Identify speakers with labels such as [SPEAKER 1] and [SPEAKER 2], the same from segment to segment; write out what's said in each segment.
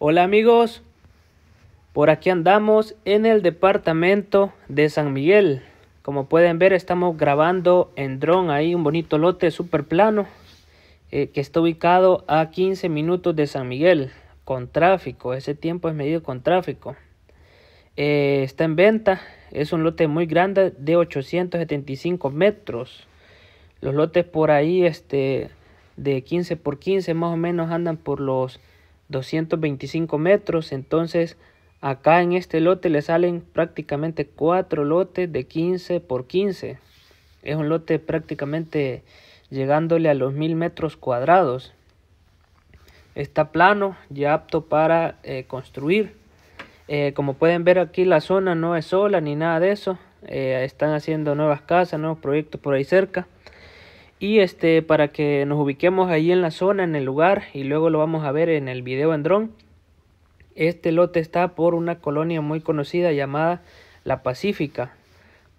[SPEAKER 1] Hola amigos, por aquí andamos en el departamento de San Miguel. Como pueden ver estamos grabando en dron ahí un bonito lote super plano eh, que está ubicado a 15 minutos de San Miguel con tráfico. Ese tiempo es medido con tráfico. Eh, está en venta, es un lote muy grande de 875 metros. Los lotes por ahí este, de 15 por 15 más o menos andan por los 225 metros. Entonces, acá en este lote le salen prácticamente cuatro lotes de 15 por 15. Es un lote prácticamente llegándole a los 1000 metros cuadrados. Está plano, ya apto para eh, construir. Eh, como pueden ver aquí la zona no es sola ni nada de eso. Eh, están haciendo nuevas casas, nuevos proyectos por ahí cerca y este para que nos ubiquemos ahí en la zona, en el lugar y luego lo vamos a ver en el video en dron. Este lote está por una colonia muy conocida llamada La Pacífica.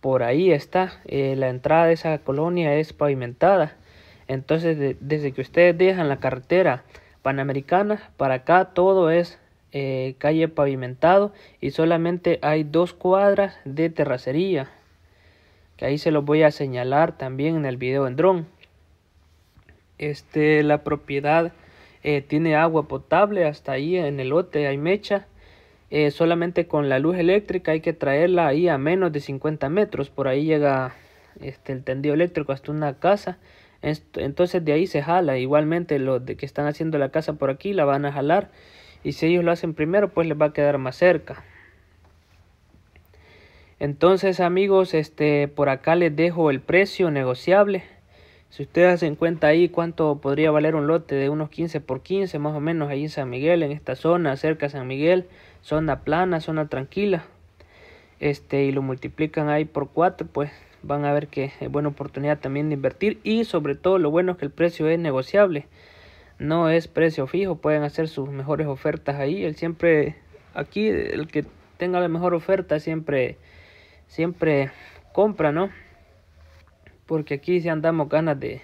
[SPEAKER 1] Por ahí está, eh, la entrada de esa colonia es pavimentada. Entonces desde que ustedes dejan la carretera panamericana para acá todo es eh, calle pavimentado y solamente hay dos cuadras de terracería que ahí se los voy a señalar también en el video en dron. Este, la propiedad eh, tiene agua potable hasta ahí en el lote hay mecha. Eh, solamente con la luz eléctrica hay que traerla ahí a menos de 50 metros. Por ahí llega este, el tendido eléctrico hasta una casa. Entonces de ahí se jala. Igualmente los de que están haciendo la casa por aquí la van a jalar. Y si ellos lo hacen primero, pues les va a quedar más cerca. Entonces amigos, este por acá les dejo el precio negociable. Si ustedes hacen cuenta ahí cuánto podría valer un lote de unos 15 por 15 más o menos ahí en San Miguel, en esta zona, cerca de San Miguel, zona plana, zona tranquila. Este y lo multiplican ahí por 4, pues van a ver que es buena oportunidad también de invertir y sobre todo lo bueno es que el precio es negociable. No es precio fijo, pueden hacer sus mejores ofertas ahí. Él siempre aquí el que tenga la mejor oferta siempre siempre compra, ¿no? Porque aquí si andamos ganas de,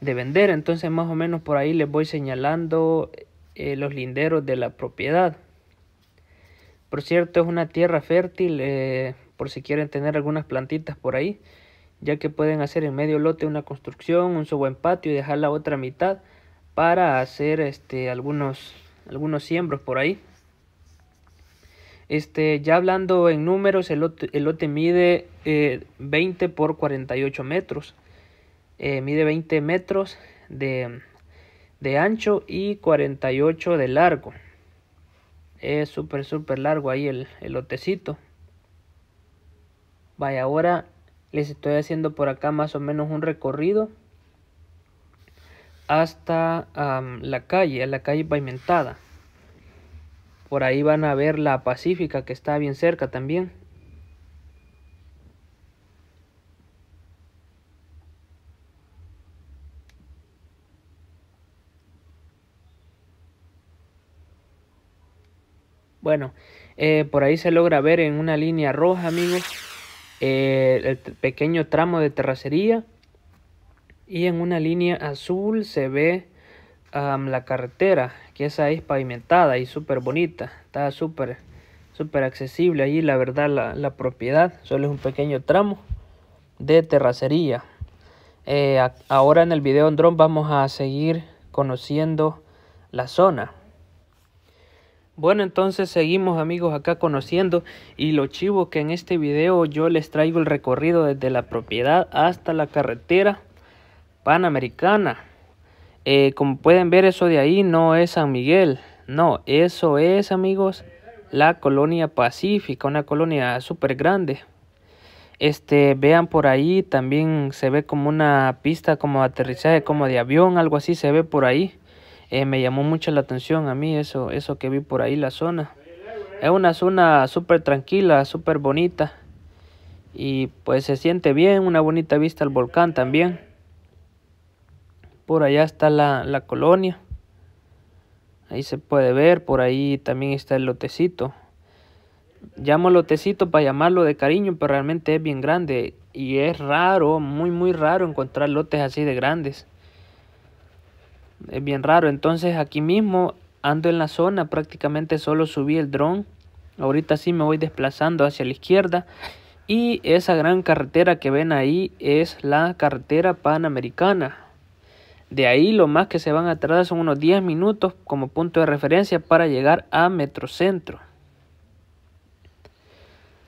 [SPEAKER 1] de vender, entonces más o menos por ahí les voy señalando eh, los linderos de la propiedad. Por cierto, es una tierra fértil, eh, por si quieren tener algunas plantitas por ahí, ya que pueden hacer en medio lote una construcción, un su buen patio y dejar la otra mitad para hacer este, algunos, algunos siembros por ahí. Este, ya hablando en números, el lote, mide 20 eh, por 48 metros. Eh, mide 20 metros de, ancho y 48 de largo. Es súper, súper largo ahí el, lotecito. Vaya, ahora les estoy haciendo por acá más o menos un recorrido hasta la calle, a la calle pavimentada. Por ahí van a ver la Pacífica que está bien cerca también. Bueno, eh, por ahí se logra ver en una línea roja, amigos, eh, el pequeño tramo de terracería. Y en una línea azul se ve la carretera, que esa es pavimentada y súper bonita, está súper súper accesible allí la verdad la, propiedad, solo es un pequeño tramo de terracería. Eh, ahora en el video en dron vamos a seguir conociendo la zona. Bueno, entonces seguimos amigos acá conociendo y lo chivo que en este video yo les traigo el recorrido desde la propiedad hasta la carretera panamericana. Eh, como pueden ver, eso de ahí no es San Miguel. No, eso es, amigos, la colonia pacífica, una colonia súper grande. Este, vean por ahí, también se ve como una pista, como aterrizaje, como de avión, algo así se ve por ahí. Eh, me llamó mucho la atención a mí eso, eso que vi por ahí, la zona. Es una zona súper tranquila, súper bonita. Y pues se siente bien, una bonita vista al volcán también. Por allá está la, colonia. Ahí se puede ver, por ahí también está el lotecito. Llamo lotecito para llamarlo de cariño, pero realmente es bien grande. Y es raro, muy muy raro encontrar lotes así de grandes. Es bien raro. Entonces aquí mismo ando en la zona, prácticamente solo subí el dron. Ahorita sí me voy desplazando hacia la izquierda. Y esa gran carretera que ven ahí es la carretera panamericana. De ahí lo más que se van a tardar son unos 10 minutos como punto de referencia para llegar a Metrocentro.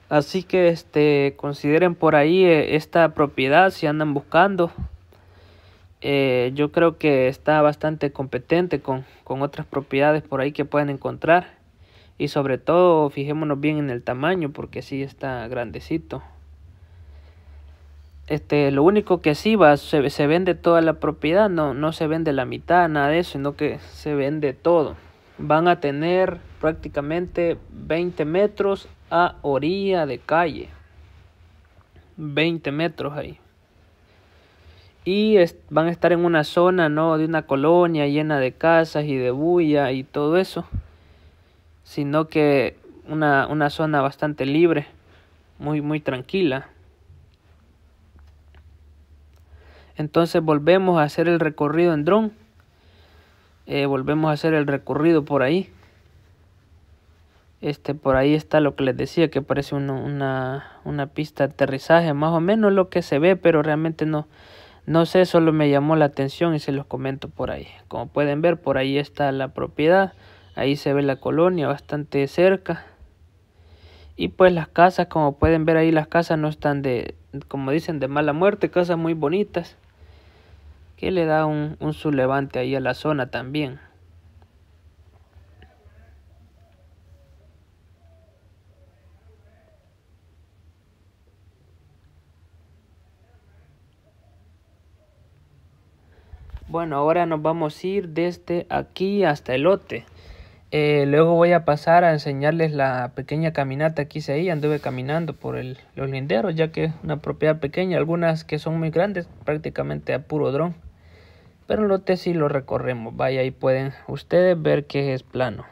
[SPEAKER 1] Así que este, consideren por ahí eh, esta propiedad si andan buscando. Eh, yo creo que está bastante competente con, con otras propiedades por ahí que pueden encontrar. Y sobre todo fijémonos bien en el tamaño porque sí está grandecito este, lo único que sí va, se, vende toda la propiedad, no, no se vende la mitad, nada de eso, sino que se vende todo. Van a tener prácticamente 20 metros a orilla de calle. 20 metros ahí. Y van a estar en una zona, ¿no? De una colonia llena de casas y de bulla y todo eso. Sino que una, una zona bastante libre, muy, muy tranquila Entonces volvemos a hacer el recorrido en dron. Eh, volvemos a hacer el recorrido por ahí. Este, por ahí está lo que les decía, que parece una, una pista de aterrizaje, más o menos lo que se ve, pero realmente no, no sé, solo me llamó la atención y se los comento por ahí. Como pueden ver, por ahí está la propiedad, ahí se ve la colonia bastante cerca. Y pues las casas, como pueden ver ahí, las casas no están de, como dicen, de mala muerte, casas muy bonitas que le da un, un ahí a la zona también. Bueno, ahora nos vamos a ir desde aquí hasta el lote. Eh, luego voy a pasar a enseñarles la pequeña caminata que hice ahí. Anduve caminando por el, los linderos, ya que es una propiedad pequeña. Algunas que son muy grandes, prácticamente a puro dron. Pero el lote si lo recorremos, vaya, y pueden ustedes ver que es plano.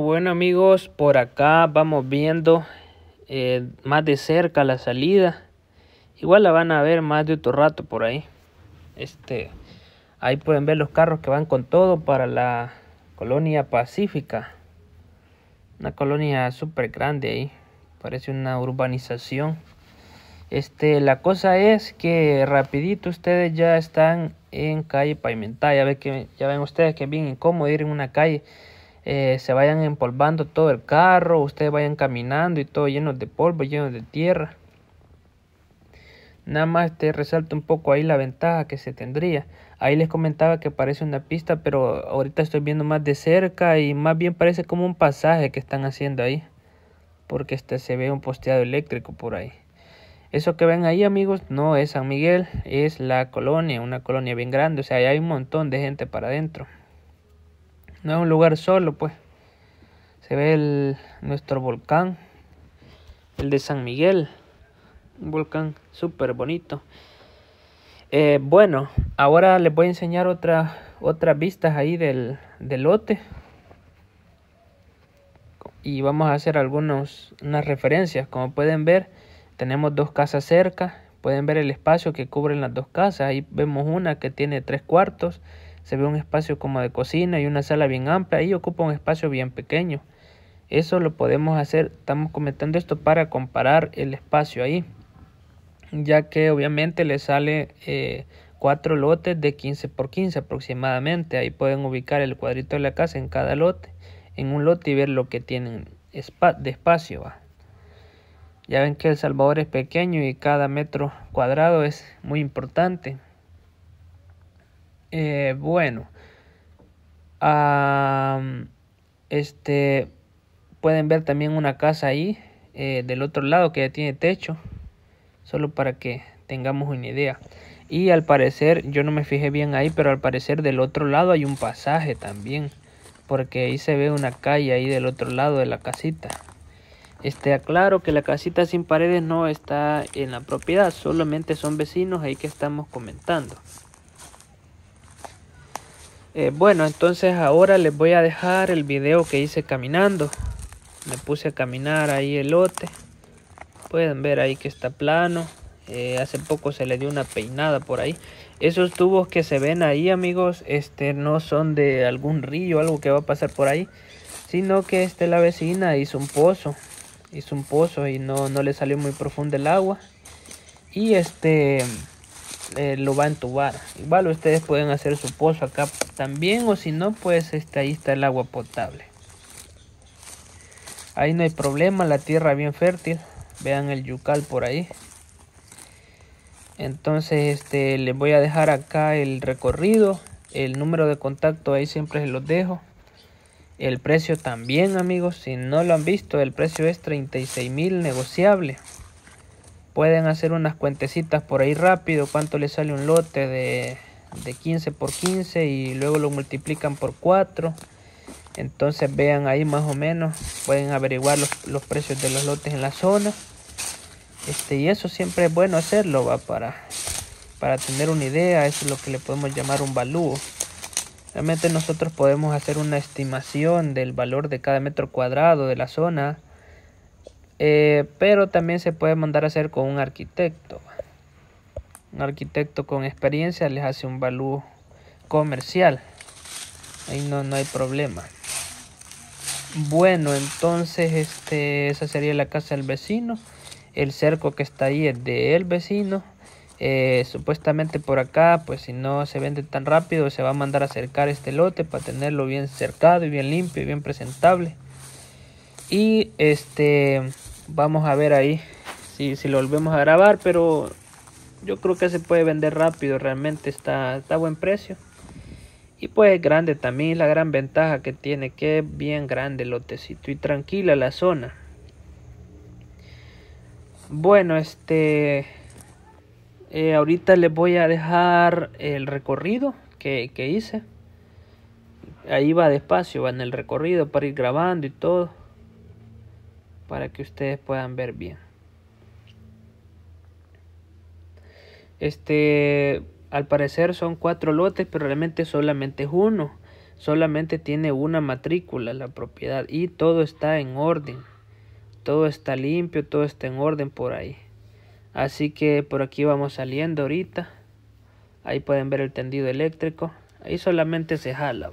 [SPEAKER 1] Bueno, amigos, por acá vamos viendo eh, más de cerca la salida. Igual la van a ver más de otro rato por ahí. Este, ahí pueden ver los carros que van con todo para la colonia pacífica. Una colonia súper grande ahí. Parece una urbanización. Este, la cosa es que rapidito ustedes ya están en calle pavimentada. Ya, que, ya ven ustedes que es bien incómodo ir en una calle eh, se vayan empolvando todo el carro, ustedes vayan caminando y todo lleno de polvo, lleno de tierra. Nada más te resalto un poco ahí la ventaja que se tendría. Ahí les comentaba que parece una pista, pero ahorita estoy viendo más de cerca y más bien parece como un pasaje que están haciendo ahí. Porque este se ve un posteado eléctrico por ahí. Eso que ven ahí amigos no es San Miguel, es la colonia, una colonia bien grande. O sea, ahí hay un montón de gente para adentro no es un lugar solo, pues. Se ve el, nuestro volcán, el de San Miguel, un volcán súper bonito. Eh, bueno, ahora les voy a enseñar otras otras vistas ahí del, lote. Y vamos a hacer algunas unas referencias. Como pueden ver, tenemos dos casas cerca. Pueden ver el espacio que cubren las dos casas. Ahí vemos una que tiene tres cuartos se ve un espacio como de cocina y una sala bien amplia y ocupa un espacio bien pequeño. Eso lo podemos hacer, estamos comentando esto para comparar el espacio ahí, ya que obviamente le sale eh, cuatro lotes de 15 por 15 aproximadamente. Ahí pueden ubicar el cuadrito de la casa en cada lote, en un lote y ver lo que tienen de espacio. Ya ven que El Salvador es pequeño y cada metro cuadrado es muy importante. Eh, bueno. este. Pueden ver también una casa ahí. Eh, del otro lado que ya tiene techo. Solo para que tengamos una idea. Y al parecer, yo no me fijé bien ahí, pero al parecer del otro lado hay un pasaje también. Porque ahí se ve una calle ahí del otro lado de la casita. Este aclaro que la casita sin paredes no está en la propiedad, solamente son vecinos ahí que estamos comentando. Eh, bueno, entonces ahora les voy a dejar el video que hice caminando. Me puse a caminar ahí el lote. Pueden ver ahí que está plano. Eh, hace poco se le dio una peinada por ahí. Esos tubos que se ven ahí, amigos, este no son de algún río, algo que va a pasar por ahí, sino que este la vecina hizo un pozo, hizo un pozo y no no le salió muy profundo el agua. Y este eh, lo va a entubar. Igual ustedes pueden hacer su pozo acá también o si no, pues este, ahí está el agua potable. Ahí no hay problema, la tierra bien fértil. Vean el yucal por ahí. Entonces este, les voy a dejar acá el recorrido. El número de contacto ahí siempre se los dejo. El precio también amigos, si no lo han visto, el precio es 36 mil negociable pueden hacer unas cuentecitas por ahí rápido, cuánto les sale un lote de, 15 por 15 y luego lo multiplican por 4. Entonces vean ahí más o menos, pueden averiguar los, precios de los lotes en la zona. Este, y eso siempre es bueno hacerlo, va para, para tener una idea, eso es lo que le podemos llamar un balú. Realmente nosotros podemos hacer una estimación del valor de cada metro cuadrado de la zona eh, pero también se puede mandar a hacer con un arquitecto. Un arquitecto con experiencia les hace un balú comercial. Ahí no, no hay problema. Bueno, entonces este, esa sería la casa del vecino. El cerco que está ahí es del vecino. Eh, supuestamente por acá, pues si no se vende tan rápido, se va a mandar a acercar este lote para tenerlo bien cercado y bien limpio y bien presentable. Y este vamos a ver ahí si, lo volvemos a grabar pero yo creo que se puede vender rápido realmente está, a buen precio y pues es grande también la gran ventaja que tiene que es bien grande el lotecito y tranquila la zona bueno este eh, ahorita les voy a dejar el recorrido que, que hice ahí va despacio va en el recorrido para ir grabando y todo para que ustedes puedan ver bien. Este, al parecer son cuatro lotes, pero realmente solamente es uno. Solamente tiene una matrícula la propiedad y todo está en orden. Todo está limpio, todo está en orden por ahí. Así que por aquí vamos saliendo ahorita. Ahí pueden ver el tendido eléctrico. Ahí solamente se jala.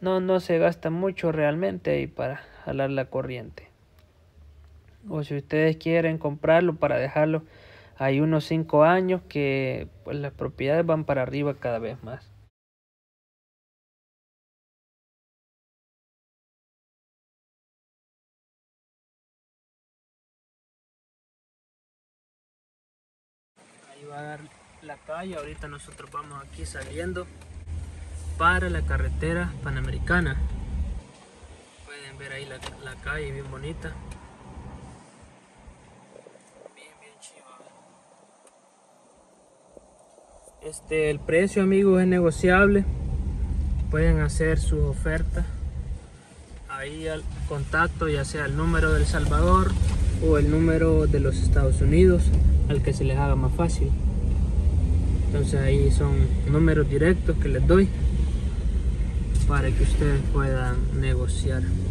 [SPEAKER 1] No, no se gasta mucho realmente ahí para jalar la corriente o si ustedes quieren comprarlo para dejarlo hay unos 5 años que pues, las propiedades van para arriba cada vez más. Ahí va a dar la calle, ahorita nosotros vamos aquí saliendo para la carretera panamericana. Pueden ver ahí la calle bien bonita. Este, el precio, amigos, es negociable. Pueden hacer su oferta ahí al contacto, ya sea el número del Salvador o el número de los Estados Unidos, al que se les haga más fácil. Entonces ahí son números directos que les doy para que ustedes puedan negociar.